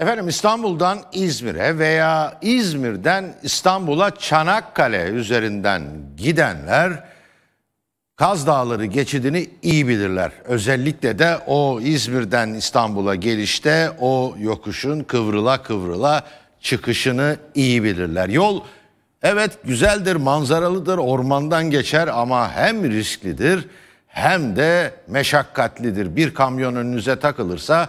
Efendim İstanbul'dan İzmir'e veya İzmir'den İstanbul'a Çanakkale üzerinden gidenler Kaz Dağları geçidini iyi bilirler. Özellikle de o İzmir'den İstanbul'a gelişte o yokuşun kıvrıla kıvrıla çıkışını iyi bilirler. Yol evet güzeldir, manzaralıdır, ormandan geçer ama hem risklidir hem de meşakkatlidir. Bir kamyon önünüze takılırsa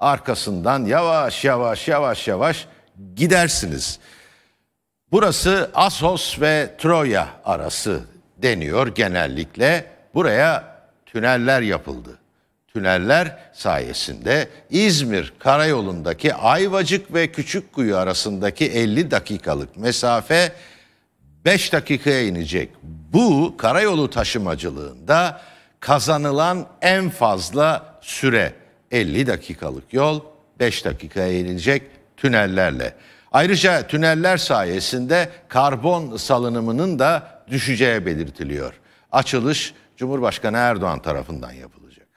arkasından yavaş yavaş yavaş yavaş gidersiniz. Burası Asos ve Troya arası deniyor genellikle. Buraya tüneller yapıldı. Tüneller sayesinde İzmir karayolundaki Ayvacık ve Küçükkuyu arasındaki 50 dakikalık mesafe 5 dakikaya inecek. Bu karayolu taşımacılığında kazanılan en fazla süre. 50 dakikalık yol 5 dakikaya inilecek tünellerle. Ayrıca tüneller sayesinde karbon salınımının da düşeceği belirtiliyor. Açılış Cumhurbaşkanı Erdoğan tarafından yapılacak.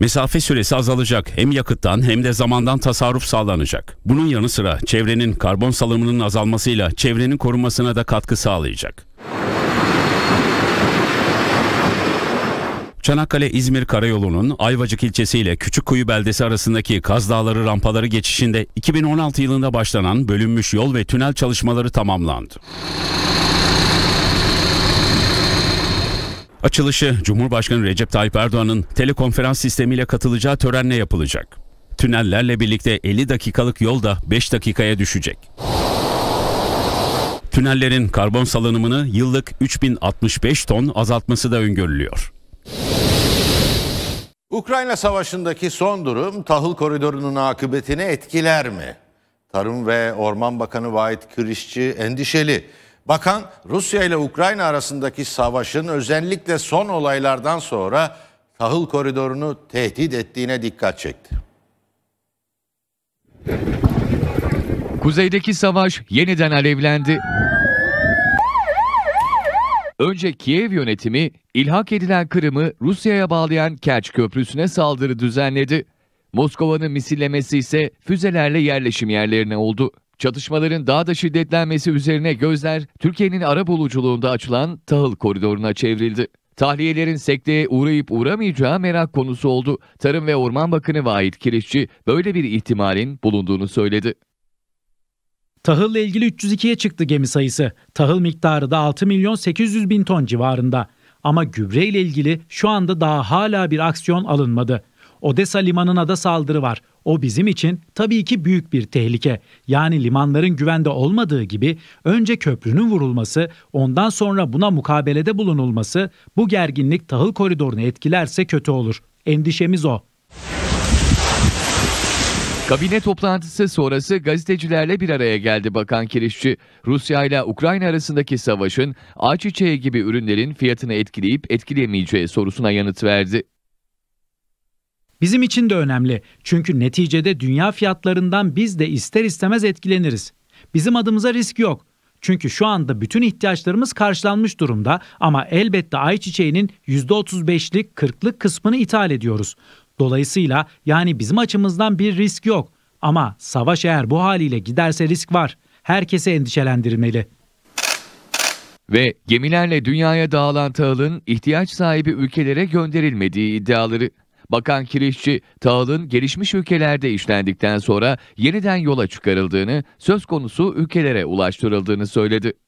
Mesafe süresi azalacak. Hem yakıttan hem de zamandan tasarruf sağlanacak. Bunun yanı sıra çevrenin karbon salımının azalmasıyla çevrenin korunmasına da katkı sağlayacak. Çanakkale-İzmir Karayolu'nun Ayvacık ilçesi ile Küçükkuyu beldesi arasındaki Kaz Dağları rampaları geçişinde 2016 yılında başlanan bölünmüş yol ve tünel çalışmaları tamamlandı. Açılışı Cumhurbaşkanı Recep Tayyip Erdoğan'ın telekonferans sistemiyle katılacağı törenle yapılacak. Tünellerle birlikte 50 dakikalık yol da 5 dakikaya düşecek. Tünellerin karbon salınımını yıllık 3065 ton azaltması da öngörülüyor. Ukrayna Savaşı'ndaki son durum tahıl koridorunun akıbetini etkiler mi? Tarım ve Orman Bakanı Vahit Kirişçi endişeli. Bakan Rusya ile Ukrayna arasındaki savaşın özellikle son olaylardan sonra tahıl koridorunu tehdit ettiğine dikkat çekti. Kuzeydeki savaş yeniden alevlendi. Önce Kiev yönetimi ilhak edilen Kırım'ı Rusya'ya bağlayan Kerç Köprüsü'ne saldırı düzenledi. Moskova'nın misillemesi ise füzelerle yerleşim yerlerine oldu. Çatışmaların daha da şiddetlenmesi üzerine gözler Türkiye'nin ara buluculuğunda açılan tahıl koridoruna çevrildi. Tahliyelerin sekteye uğrayıp uğramayacağı merak konusu oldu. Tarım ve Orman Bakanı Vahit Kirişçi böyle bir ihtimalin bulunduğunu söyledi. Tahılla ilgili 302'ye çıktı gemi sayısı. Tahıl miktarı da 6 milyon 800 bin ton civarında. Ama gübre ile ilgili şu anda daha hala bir aksiyon alınmadı. Odessa limanına da saldırı var. O bizim için tabii ki büyük bir tehlike. Yani limanların güvende olmadığı gibi önce köprünün vurulması, ondan sonra buna mukabelede bulunulması bu gerginlik tahıl koridorunu etkilerse kötü olur. Endişemiz o. Kabine toplantısı sonrası gazetecilerle bir araya geldi Bakan Kirişçi. Rusya ile Ukrayna arasındaki savaşın ağ gibi ürünlerin fiyatını etkileyip etkilemeyeceği sorusuna yanıt verdi. Bizim için de önemli. Çünkü neticede dünya fiyatlarından biz de ister istemez etkileniriz. Bizim adımıza risk yok. Çünkü şu anda bütün ihtiyaçlarımız karşılanmış durumda ama elbette ayçiçeğinin %35'lik 40'lık kısmını ithal ediyoruz. Dolayısıyla yani bizim açımızdan bir risk yok. Ama savaş eğer bu haliyle giderse risk var. Herkesi endişelendirmeli. Ve gemilerle dünyaya dağılan tahılın ihtiyaç sahibi ülkelere gönderilmediği iddiaları. Bakan Kirişçi, tahılın gelişmiş ülkelerde işlendikten sonra yeniden yola çıkarıldığını, söz konusu ülkelere ulaştırıldığını söyledi.